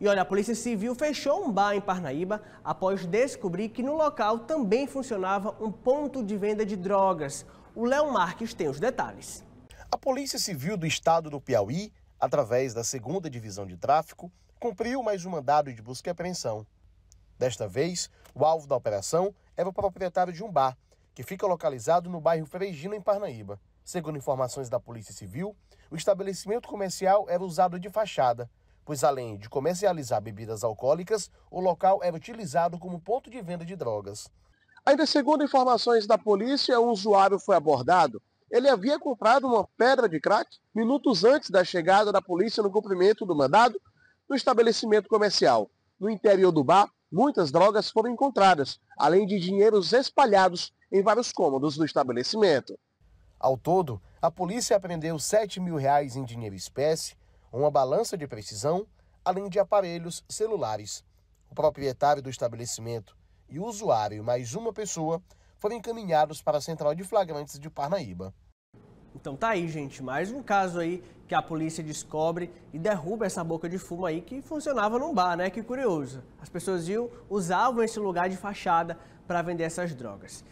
E olha, a Polícia Civil fechou um bar em Parnaíba após descobrir que no local também funcionava um ponto de venda de drogas. O Léo Marques tem os detalhes. A Polícia Civil do Estado do Piauí, através da 2 Divisão de Tráfico, cumpriu mais um mandado de busca e apreensão. Desta vez, o alvo da operação era é o proprietário de um bar, que fica localizado no bairro Freigino, em Parnaíba. Segundo informações da Polícia Civil, o estabelecimento comercial era usado de fachada pois além de comercializar bebidas alcoólicas, o local era utilizado como ponto de venda de drogas. Ainda segundo informações da polícia, um usuário foi abordado. Ele havia comprado uma pedra de crack minutos antes da chegada da polícia no cumprimento do mandado no estabelecimento comercial. No interior do bar, muitas drogas foram encontradas, além de dinheiros espalhados em vários cômodos do estabelecimento. Ao todo, a polícia apreendeu 7 mil reais em dinheiro espécie, uma balança de precisão, além de aparelhos celulares. O proprietário do estabelecimento e o usuário mais uma pessoa foram encaminhados para a Central de Flagrantes de Parnaíba. Então tá aí, gente, mais um caso aí que a polícia descobre e derruba essa boca de fumo aí que funcionava num bar, né? Que curioso. As pessoas iam, usavam esse lugar de fachada para vender essas drogas.